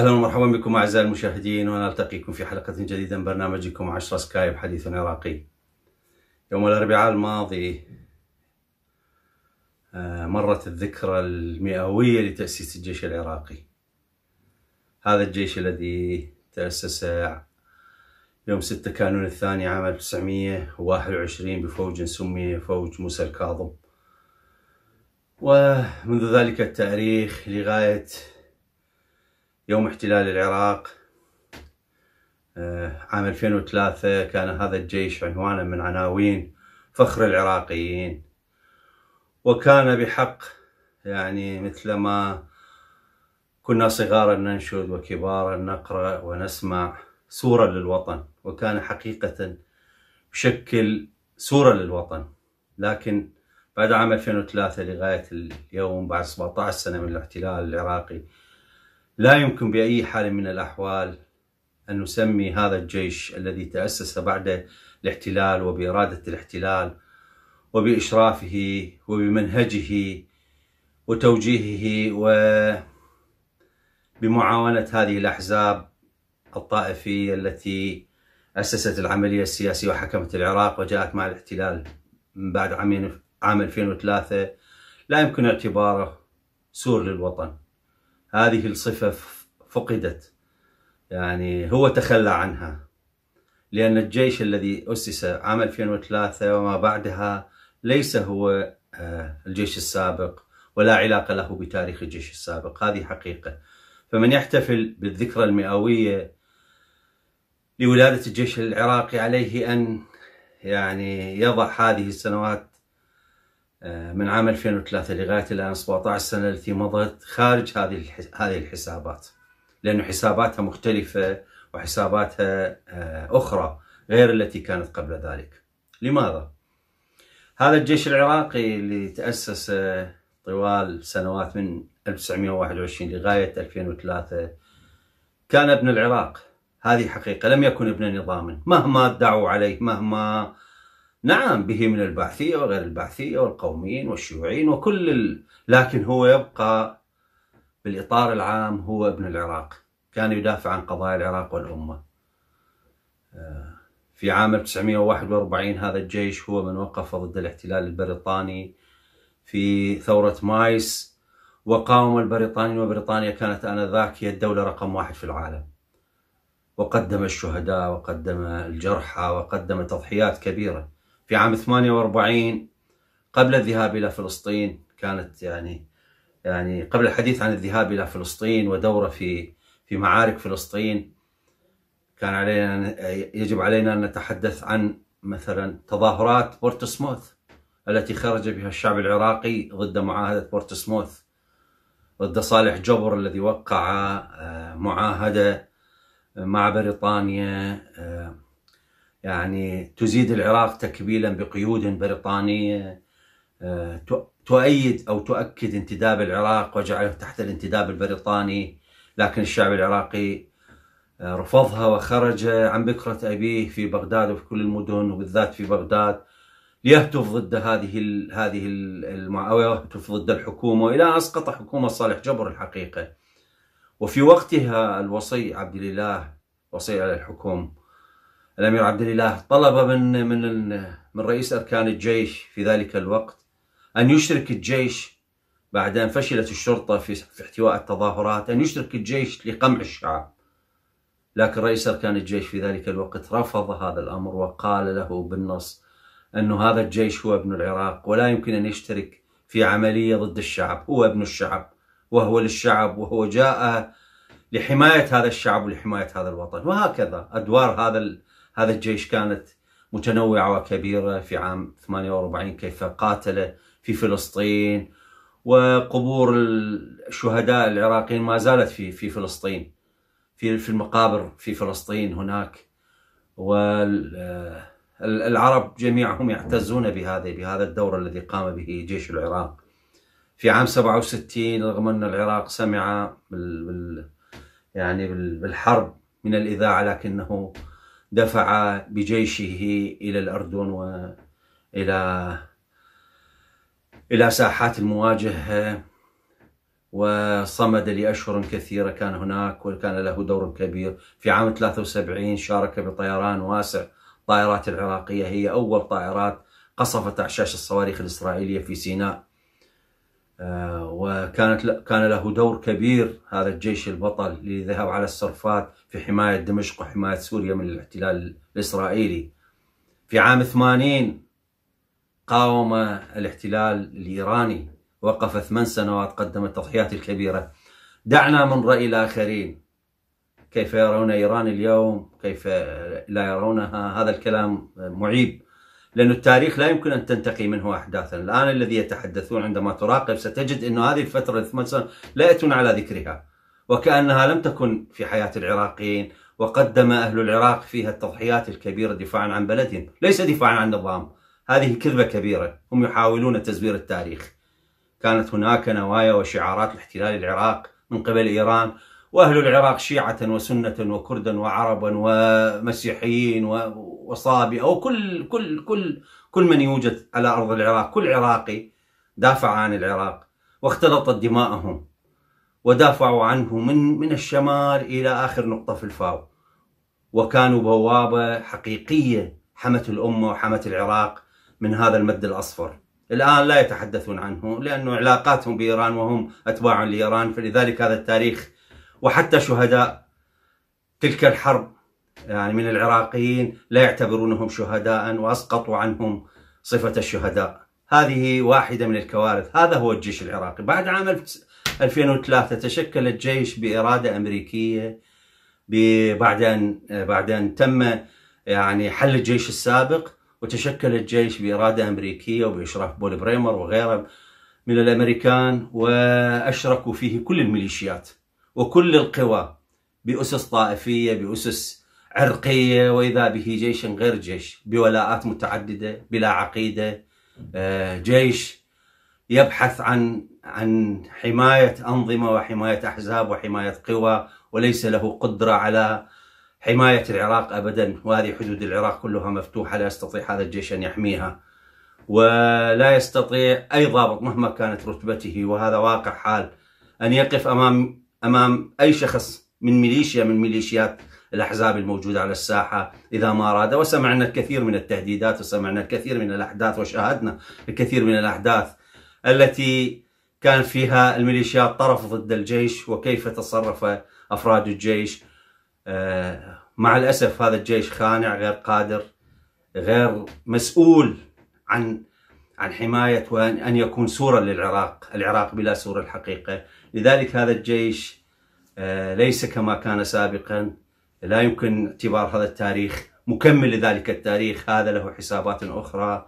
اهلا ومرحبا بكم اعزائي المشاهدين ونلتقيكم في حلقه جديده من برنامجكم 10 سكايب حديث عراقي. يوم الاربعاء الماضي آه، مرت الذكرى المئويه لتاسيس الجيش العراقي. هذا الجيش الذي تاسس يوم 6 كانون الثاني عام 1921 بفوج سمي فوج موسى الكاظم. ومنذ ذلك التاريخ لغايه يوم احتلال العراق آه، عام 2003 كان هذا الجيش عنوانا من عناوين فخر العراقيين وكان بحق يعني مثل ما كنا صغارا ننشد وكبارا نقرأ ونسمع سورة للوطن وكان حقيقة بشكل سورة للوطن لكن بعد عام 2003 لغاية اليوم بعد 17 سنة من الاحتلال العراقي لا يمكن بأي حال من الأحوال أن نسمي هذا الجيش الذي تأسس بعد الاحتلال وبإرادة الاحتلال وبإشرافه وبمنهجه وتوجيهه وبمعاونة هذه الأحزاب الطائفية التي أسست العملية السياسية وحكمت العراق وجاءت مع الاحتلال من بعد عام 2003 لا يمكن اعتباره سور للوطن هذه الصفة فقدت يعني هو تخلى عنها لأن الجيش الذي أسس عام 2003 وما بعدها ليس هو آه، الجيش السابق ولا علاقة له بتاريخ الجيش السابق هذه حقيقة فمن يحتفل بالذكرى المئوية لولادة الجيش العراقي عليه أن يعني يضع هذه السنوات آه، من عام 2003 لغايه الان 17 سنه التي مضت خارج هذه هذه الحسابات لانه حساباتها مختلفه وحساباتها آه، اخرى غير التي كانت قبل ذلك. لماذا؟ هذا الجيش العراقي اللي تاسس آه، طوال سنوات من 1921 لغايه 2003 كان ابن العراق هذه حقيقه لم يكن ابن نظام مهما ادعوا عليه مهما آه نعم به من البعثية وغير البعثية والقوميين والشيوعيين وكل ال... لكن هو يبقى بالإطار العام هو ابن العراق كان يدافع عن قضايا العراق والأمة آه، في عام 1941 هذا الجيش هو من وقف ضد الاحتلال البريطاني في ثورة مايس وقاوم البريطانيين وبريطانيا كانت آنذاك هي الدولة رقم واحد في العالم وقدم الشهداء وقدم الجرحى وقدم تضحيات كبيرة في عام 48 قبل الذهاب إلى فلسطين كانت يعني يعني قبل الحديث عن الذهاب إلى فلسطين ودوره في في معارك فلسطين كان علينا يجب علينا أن نتحدث عن مثلا تظاهرات بورتسموث التي خرج بها الشعب العراقي ضد معاهدة بورتسموث ضد صالح جبر الذي وقع آه، معاهدة مع بريطانيا آه، يعني تزيد العراق تكبيلا بقيود بريطانية آه، تؤيد أو تؤكد انتداب العراق وجعله تحت الانتداب البريطاني لكن الشعب العراقي آه، رفضها وخرج عن بكرة أبيه في بغداد وفي كل المدن وبالذات في بغداد ليهتف ضد هذه هذه ال يهتف ضد الحكومه والى ان اسقط حكومه صالح جبر الحقيقه. وفي وقتها الوصي عبد الاله وصي على الحكم الامير عبد الاله طلب من من من رئيس اركان الجيش في ذلك الوقت ان يشرك الجيش بعد ان فشلت الشرطه في احتواء التظاهرات ان يشرك الجيش لقمع الشعب لكن رئيس اركان الجيش في ذلك الوقت رفض هذا الامر وقال له بالنص انه هذا الجيش هو ابن العراق ولا يمكن ان يشترك في عمليه ضد الشعب هو ابن الشعب وهو للشعب وهو جاء لحمايه هذا الشعب ولحمايه هذا الوطن وهكذا ادوار هذا هذا الجيش كانت متنوعة وكبيرة في عام 48 كيف قاتل في فلسطين وقبور الشهداء العراقيين ما زالت في في فلسطين في في المقابر في فلسطين هناك والعرب جميعهم يعتزون بهذا بهذا الدور الذي قام به جيش العراق في عام 67 رغم ان العراق سمع بال يعني بالحرب من الاذاعه لكنه دفع بجيشه إلى الأردن وإلى إلى ساحات المواجهة وصمد لأشهر كثيرة كان هناك وكان له دور كبير في عام 73 شارك بطيران واسع الطائرات العراقية هي أول طائرات قصفت أعشاش الصواريخ الإسرائيلية في سيناء آه، وكانت كان له دور كبير هذا الجيش البطل ذهب على الصرفات في حماية دمشق وحماية سوريا من الاحتلال الإسرائيلي في عام 80 قاوم الاحتلال الإيراني وقف ثمان سنوات قدم التضحيات الكبيرة دعنا من رأي الآخرين كيف يرون إيران اليوم كيف لا يرونها هذا الكلام معيب لأن التاريخ لا يمكن أن تنتقي منه أحداثا الآن الذي يتحدثون عندما تراقب ستجد أن هذه الفترة الثمان لا يأتون على ذكرها وكأنها لم تكن في حياة العراقيين وقدم أهل العراق فيها التضحيات الكبيرة دفاعا عن بلدهم ليس دفاعا عن النظام هذه كذبة كبيرة هم يحاولون تزوير التاريخ كانت هناك نوايا وشعارات لاحتلال العراق من قبل إيران وأهل العراق شيعة وسنة وكردا وعربا ومسيحيين و... وصابي او كل كل كل كل من يوجد على ارض العراق، كل عراقي دافع عن العراق واختلطت دماءهم ودافعوا عنه من من الشمال الى اخر نقطه في الفاو. وكانوا بوابه حقيقيه حمت الامه وحمت العراق من هذا المد الاصفر. الان لا يتحدثون عنه لانه علاقاتهم بايران وهم اتباع لايران فلذلك هذا التاريخ وحتى شهداء تلك الحرب يعني من العراقيين لا يعتبرونهم شهداء وأسقطوا عنهم صفة الشهداء هذه واحدة من الكوارث هذا هو الجيش العراقي بعد عام 2003 تشكل الجيش بإرادة أمريكية بعد أن بعد أن تم يعني حل الجيش السابق وتشكل الجيش بإرادة أمريكية وبإشراف بول بريمر وغيره من الأمريكان وأشركوا فيه كل الميليشيات وكل القوى بأسس طائفية بأسس عرقية وإذا به جيش غير جيش بولاءات متعددة بلا عقيدة آه، جيش يبحث عن عن حماية أنظمة وحماية أحزاب وحماية قوى وليس له قدرة على حماية العراق أبدا وهذه حدود العراق كلها مفتوحة لا يستطيع هذا الجيش أن يحميها ولا يستطيع أي ضابط مهما كانت رتبته وهذا واقع حال أن يقف أمام أمام أي شخص من ميليشيا من ميليشيات الأحزاب الموجودة على الساحة إذا ما أراد وسمعنا الكثير من التهديدات وسمعنا الكثير من الأحداث وشاهدنا الكثير من الأحداث التي كان فيها الميليشيات طرف ضد الجيش وكيف تصرف أفراد الجيش آه، مع الأسف هذا الجيش خانع غير قادر غير مسؤول عن عن حماية وأن يكون سورا للعراق العراق بلا سورة الحقيقة لذلك هذا الجيش آه، ليس كما كان سابقا لا يمكن اعتبار هذا التاريخ مكمل لذلك التاريخ هذا له حسابات أخرى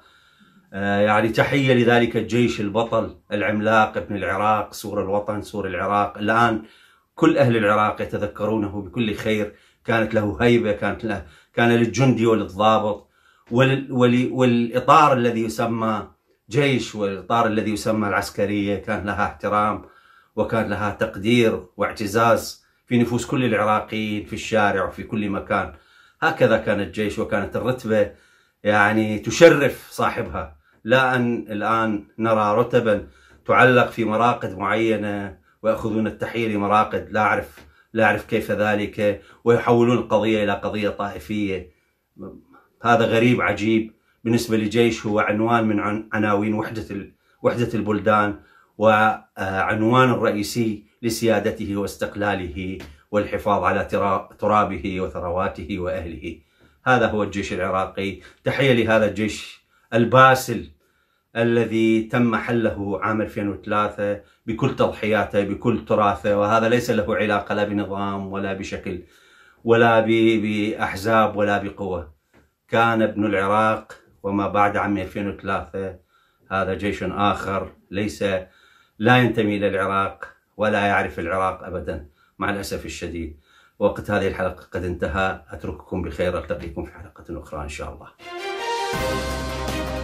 آه، يعني تحية لذلك الجيش البطل العملاق ابن العراق سور الوطن سور العراق الآن كل أهل العراق يتذكرونه بكل خير كانت له هيبة كانت له كان للجندي وللضابط ول والإطار الذي يسمى جيش والإطار الذي يسمى العسكرية كان لها احترام وكان لها تقدير واعتزاز في نفوس كل العراقيين في الشارع وفي كل مكان هكذا كان الجيش وكانت الرتبة يعني تشرف صاحبها لا أن الآن نرى رتبا تعلق في مراقد معينة ويأخذون التحية لمراقد لا أعرف لا أعرف كيف ذلك ويحولون القضية إلى قضية طائفية هذا غريب عجيب بالنسبة لجيش هو عنوان من عناوين وحدة وحدة البلدان وعنوان الرئيسي لسيادته واستقلاله والحفاظ على ترابه وثرواته وأهله هذا هو الجيش العراقي تحية لهذا الجيش الباسل الذي تم حله عام 2003 بكل تضحياته بكل تراثه وهذا ليس له علاقة لا بنظام ولا بشكل ولا بأحزاب ولا بقوة كان ابن العراق وما بعد عام 2003 هذا جيش آخر ليس لا ينتمي إلى العراق ولا يعرف العراق أبدا مع الأسف الشديد وقت هذه الحلقة قد انتهى أترككم بخير ألتقيكم في حلقة أخرى إن شاء الله